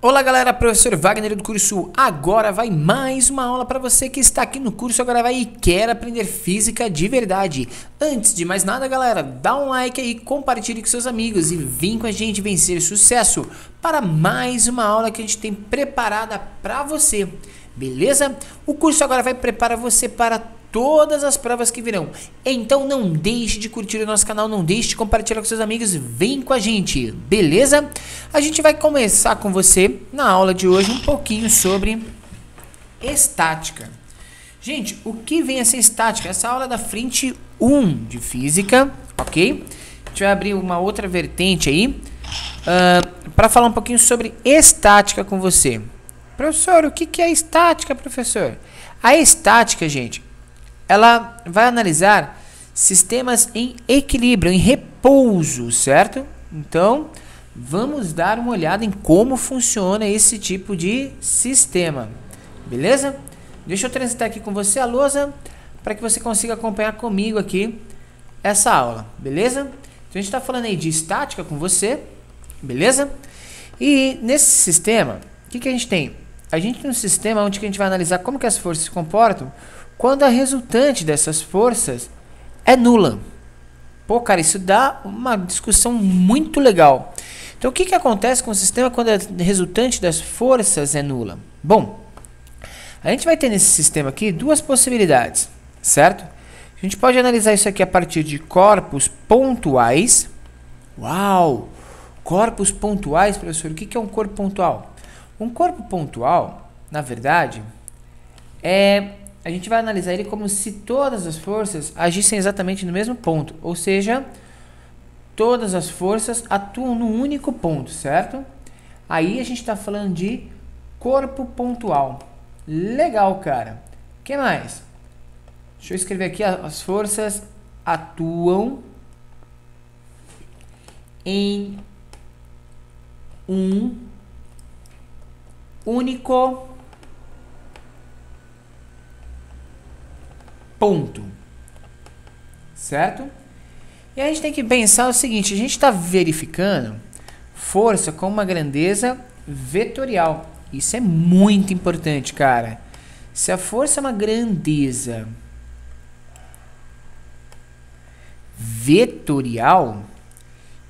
Olá galera, professor Wagner do curso Agora Vai mais uma aula para você que está aqui no curso Agora Vai e quer aprender física de verdade. Antes de mais nada galera, dá um like aí, compartilhe com seus amigos e vem com a gente vencer sucesso para mais uma aula que a gente tem preparada para você. Beleza? O curso Agora Vai preparar você para todas as provas que virão. Então não deixe de curtir o nosso canal, não deixe de compartilhar com seus amigos, vem com a gente, beleza? A gente vai começar com você na aula de hoje um pouquinho sobre estática. Gente, o que vem a ser estática? Essa aula é da frente 1 de física, ok? A gente vai abrir uma outra vertente aí uh, ah, para falar um pouquinho sobre estática com você. Professor, o que é estática, professor? A estática, gente, ela vai analisar sistemas em equilíbrio, em repouso, certo? Então, vamos dar uma olhada em como funciona esse tipo de sistema, beleza? Deixa eu transitar aqui com você a lousa para que você consiga acompanhar comigo aqui essa aula, beleza? Então, a gente está falando aí de estática com você, beleza? E nesse sistema, o que, que a gente tem? A gente tem um sistema onde a gente vai analisar como que as forças se comportam quando a resultante dessas forças é nula. Pô, cara, isso dá uma discussão muito legal. Então, o que, que acontece com o sistema quando a resultante das forças é nula? Bom, a gente vai ter nesse sistema aqui duas possibilidades, certo? A gente pode analisar isso aqui a partir de corpos pontuais. Uau! Corpos pontuais, professor, o que, que é um corpo pontual? Um corpo pontual, na verdade, é a gente vai analisar ele como se todas as forças agissem exatamente no mesmo ponto, ou seja, todas as forças atuam num único ponto, certo? Aí a gente está falando de corpo pontual. Legal, cara. O que mais? Deixa eu escrever aqui. As forças atuam em um único Ponto. Certo? E a gente tem que pensar o seguinte: a gente está verificando força com uma grandeza vetorial. Isso é muito importante, cara. Se a força é uma grandeza vetorial,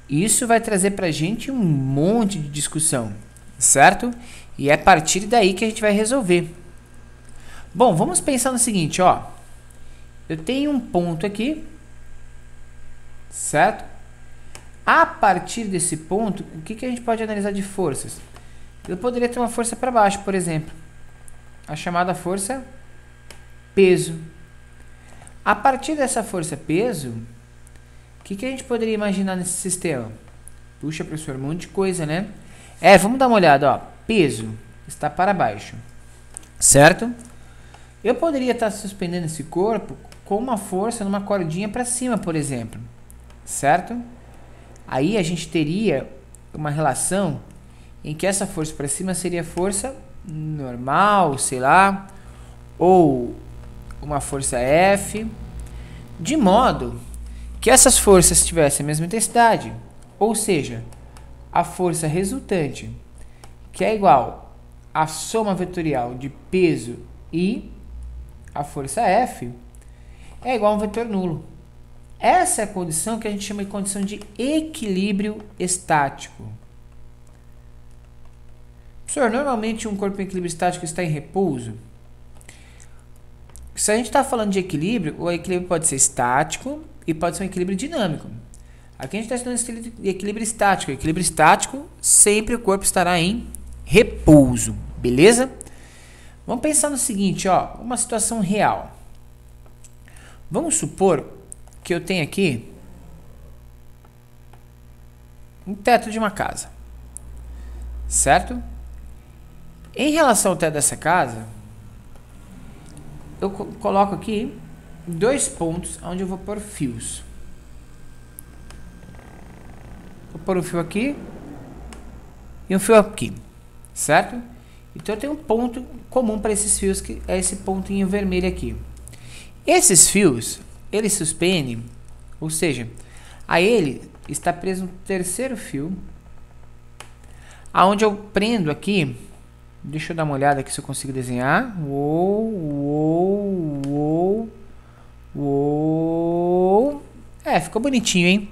isso vai trazer para a gente um monte de discussão, certo? E é a partir daí que a gente vai resolver. Bom, vamos pensar no seguinte, ó. Eu tenho um ponto aqui, certo? A partir desse ponto, o que, que a gente pode analisar de forças? Eu poderia ter uma força para baixo, por exemplo. A chamada força peso. A partir dessa força peso, o que, que a gente poderia imaginar nesse sistema? Puxa, professor, um monte de coisa, né? É, vamos dar uma olhada, ó. Peso está para baixo, certo? Eu poderia estar suspendendo esse corpo com uma força numa cordinha para cima, por exemplo, certo? Aí a gente teria uma relação em que essa força para cima seria força normal, sei lá, ou uma força F, de modo que essas forças tivessem a mesma intensidade, ou seja, a força resultante, que é igual à soma vetorial de peso e a força F é igual a um vetor nulo. Essa é a condição que a gente chama de condição de equilíbrio estático. Professor, normalmente um corpo em equilíbrio estático está em repouso? Se a gente está falando de equilíbrio, o equilíbrio pode ser estático e pode ser um equilíbrio dinâmico. Aqui a gente está estudando equilíbrio estático. Equilíbrio estático, sempre o corpo estará em repouso, beleza? Vamos pensar no seguinte, ó, uma situação real. Vamos supor que eu tenho aqui um teto de uma casa, certo? Em relação ao teto dessa casa, eu coloco aqui dois pontos onde eu vou pôr fios. Vou pôr um fio aqui e um fio aqui, certo? Então eu tenho um ponto comum para esses fios que é esse pontinho vermelho aqui. Esses fios, eles suspendem, ou seja, a ele está preso um terceiro fio, aonde eu prendo aqui, deixa eu dar uma olhada aqui se eu consigo desenhar. Uou, uou, uou, uou. É, ficou bonitinho, hein?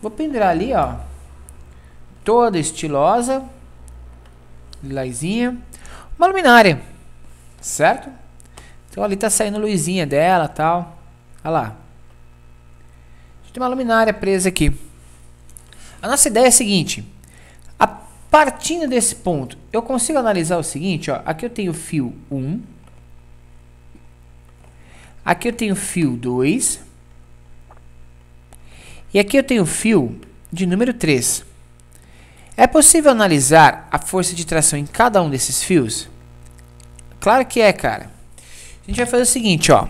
Vou pendurar ali, ó, toda estilosa lilazinha. Uma luminária, certo? Então ali tá saindo luzinha dela tal. Olha lá. Tem uma luminária presa aqui. A nossa ideia é a seguinte. A partindo desse ponto, eu consigo analisar o seguinte, ó. Aqui eu tenho fio 1. Aqui eu tenho fio 2. E aqui eu tenho fio de número 3. É possível analisar a força de tração em cada um desses fios? Claro que é, cara. A gente vai fazer o seguinte, ó.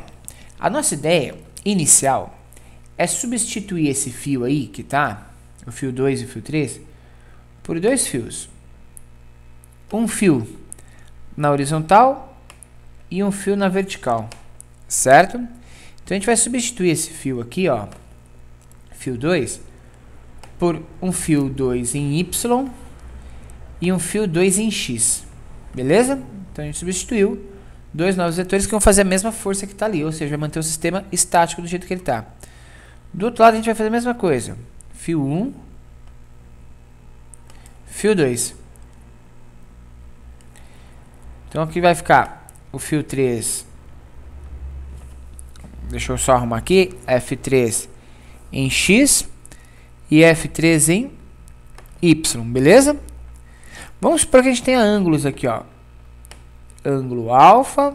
A nossa ideia inicial é substituir esse fio aí que tá, o fio 2 e o fio 3, por dois fios. Um fio na horizontal e um fio na vertical, certo? Então a gente vai substituir esse fio aqui, ó, fio 2, por um fio 2 em Y e um fio 2 em X. Beleza? Então a gente substituiu dois novos vetores que vão fazer a mesma força que está ali, ou seja, vai manter o sistema estático do jeito que ele está. Do outro lado a gente vai fazer a mesma coisa. Fio 1, fio 2. Então aqui vai ficar o fio 3. Deixa eu só arrumar aqui. F3 em X e F3 em Y, beleza? Vamos supor que a gente tenha ângulos aqui, ó. Ângulo alfa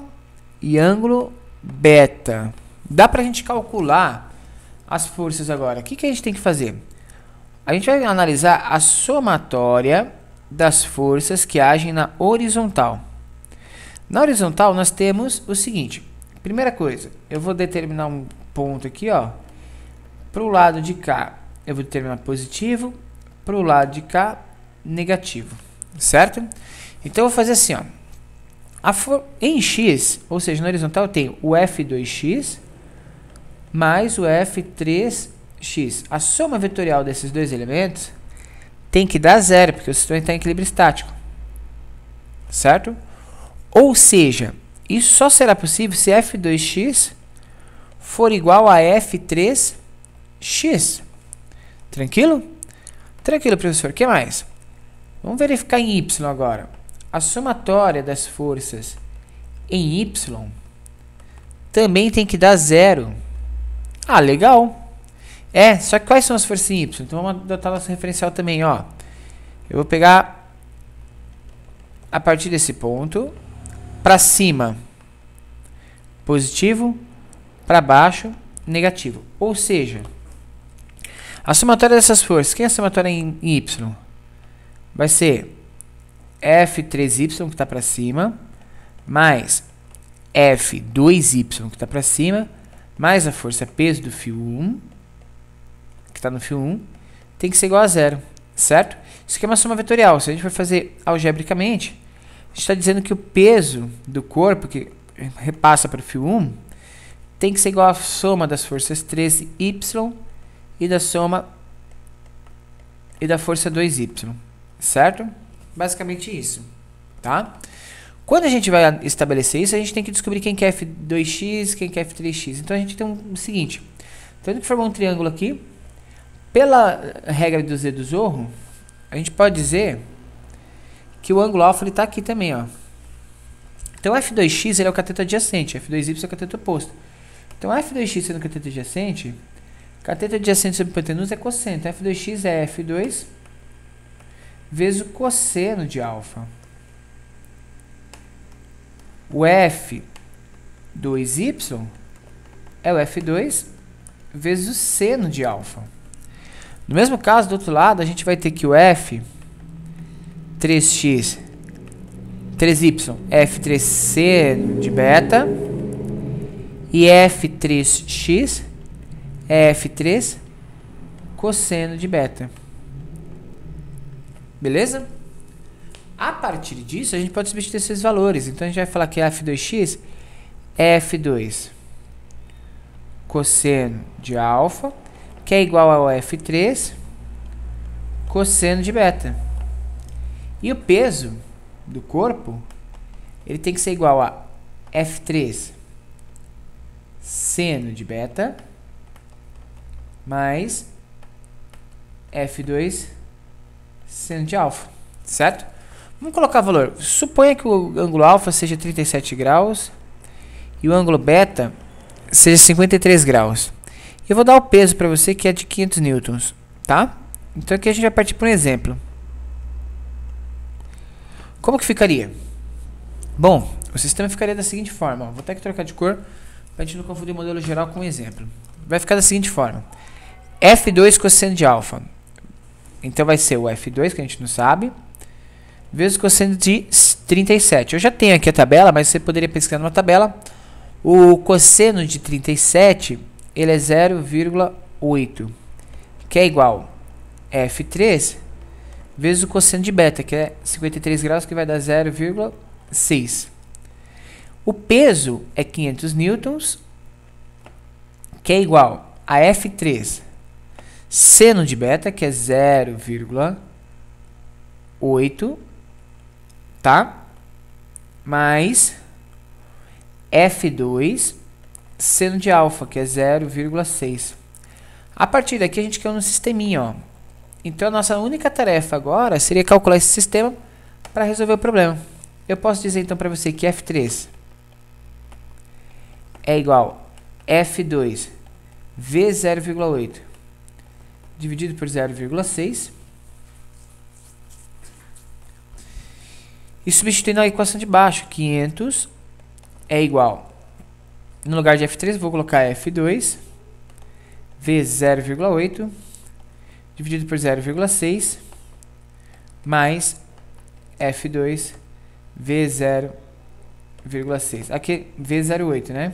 e ângulo beta. Dá pra gente calcular as forças agora. O que, que a gente tem que fazer? A gente vai analisar a somatória das forças que agem na horizontal. Na horizontal, nós temos o seguinte. Primeira coisa, eu vou determinar um ponto aqui, ó. Pro lado de cá, eu vou determinar positivo, para o lado de cá, negativo, certo? Então eu vou fazer assim, ó. a Em x, ou seja, no horizontal, eu tenho o f2x mais o f3x. A soma vetorial desses dois elementos tem que dar zero, porque o sistema está em equilíbrio estático. Certo? Ou seja, isso só será possível se f2x for igual a f3x. Tranquilo? Tranquilo, professor. O que mais? Vamos verificar em Y agora. A somatória das forças em Y também tem que dar zero. Ah, legal. É, só que quais são as forças em Y? Então vamos adotar nosso referencial também, ó. Eu vou pegar a partir desse ponto para cima positivo, para baixo negativo. Ou seja, a somatória dessas forças, quem é a somatória em, em Y? Vai ser F3Y, que está para cima, mais F2Y, que está para cima, mais a força peso do fio 1, que está no fio 1, tem que ser igual a zero, certo? Isso aqui é uma soma vetorial. Se a gente for fazer algebricamente, a gente está dizendo que o peso do corpo, que repassa para o fio 1, tem que ser igual à soma das forças 3y e da soma e da força 2y, certo? Basicamente isso, tá? Quando a gente vai estabelecer isso, a gente tem que descobrir quem que é f2x, quem que é f3x. Então a gente tem o seguinte, então a formar um triângulo aqui, pela regra do Z do Zorro, a gente pode dizer que o ângulo alfa está aqui também, ó. Então f2x ele é o cateto adjacente, f2y é o cateto oposto. Então f2x sendo cateto adjacente, Cateto adjacente sobre hipotenusa é cosseno. Então, tá? F2x é F2 vezes o cosseno de alfa. O F2y é o F2 vezes o seno de alfa. No mesmo caso, do outro lado, a gente vai ter que o F 3x 3y F3c de beta e F3x é F3 cosseno de beta. Beleza? A partir disso, a gente pode substituir esses valores. Então, a gente vai falar que F2x é F2 cosseno de alfa, que é igual ao F3 cosseno de beta. E o peso do corpo, ele tem que ser igual a F3 seno de beta mais F2 seno de alfa, certo? Vamos colocar valor. Suponha que o ângulo alfa seja 37 graus e o ângulo beta seja 53 graus. Eu vou dar o peso para você que é de 500 newtons, tá? Então aqui a gente vai partir para um exemplo. Como que ficaria? Bom, o sistema ficaria da seguinte forma. Ó. Vou até que trocar de cor para a gente não confundir o modelo geral com o exemplo vai ficar da seguinte forma: F2 cosseno de alfa. Então vai ser o F2, que a gente não sabe, vezes o cosseno de 37. Eu já tenho aqui a tabela, mas você poderia pesquisar numa tabela. O cosseno de 37, ele é 0,8, que é igual F3 vezes o cosseno de beta, que é 53 graus, que vai dar 0,6. O peso é 500 newtons que é igual a F3 seno de beta, que é 0,8, tá? Mais F2 seno de alfa, que é 0,6. A partir daqui a gente quer um sisteminha, ó. Então a nossa única tarefa agora seria calcular esse sistema para resolver o problema. Eu posso dizer então para você que F3 é igual F2 V0,8 dividido por 0,6 e substituindo a equação de baixo, 500 é igual, no lugar de F3 vou colocar F2 V0,8 dividido por 0,6 mais F2 V0,6. Aqui V08, né?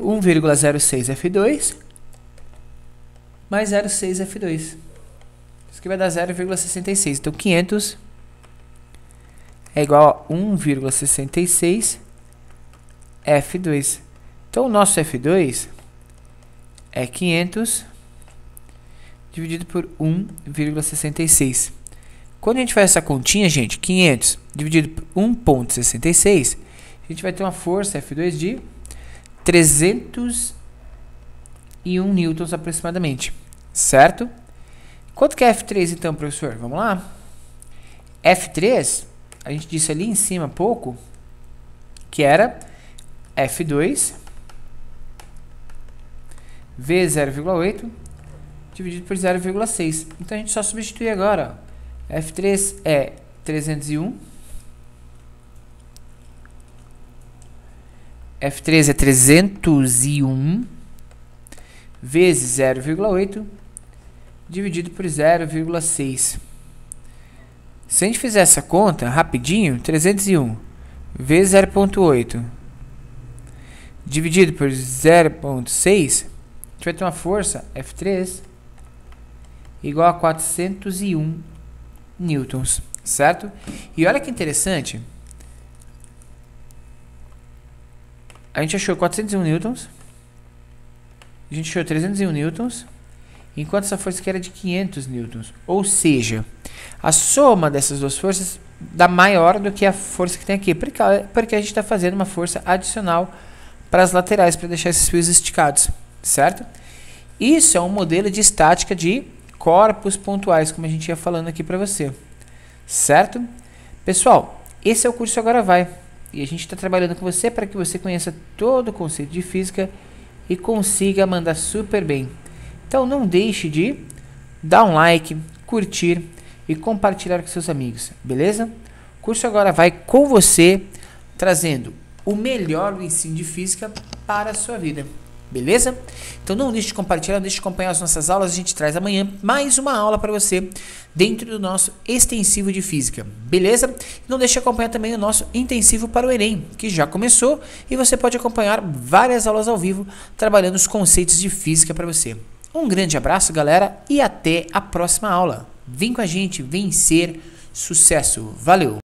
1,06F2 mais 0,6F2. Isso que vai dar 0,66. Então, 500 é igual a 1,66 F2. Então, o nosso F2 é 500 dividido por 1,66. Quando a gente faz essa continha, gente, 500 dividido por 1,66, a gente vai ter uma força F2 de 301 newtons aproximadamente, certo? Quanto que é F3 então, professor? Vamos lá? F3, a gente disse ali em cima há pouco, que era F2 V 0,8 dividido por 0,6. Então a gente só substitui agora. F3 é 301 F3 é 301 vezes 0,8 dividido por 0,6. Se a gente fizer essa conta rapidinho, 301 vezes 0,8 dividido por 0,6, a gente vai ter uma força F3 igual a 401 newtons, certo? E olha que interessante, a gente achou 401 newtons. A gente achou 301 newtons. Enquanto essa força aqui era de 500 newtons. Ou seja, a soma dessas duas forças dá maior do que a força que tem aqui. Porque, porque a gente está fazendo uma força adicional para as laterais. Para deixar esses fios esticados. Certo? Isso é um modelo de estática de corpos pontuais. Como a gente ia falando aqui para você. Certo? Pessoal, esse é o curso Agora Vai. E a gente está trabalhando com você para que você conheça todo o conceito de física e consiga mandar super bem. Então não deixe de dar um like, curtir e compartilhar com seus amigos, beleza? O curso agora vai com você trazendo o melhor do ensino de física para a sua vida. Beleza? Então não deixe de compartilhar, não deixe de acompanhar as nossas aulas. A gente traz amanhã mais uma aula para você dentro do nosso extensivo de física. Beleza? Não deixe de acompanhar também o nosso intensivo para o Enem, que já começou e você pode acompanhar várias aulas ao vivo trabalhando os conceitos de física para você. Um grande abraço, galera, e até a próxima aula. Vem com a gente vencer sucesso. Valeu!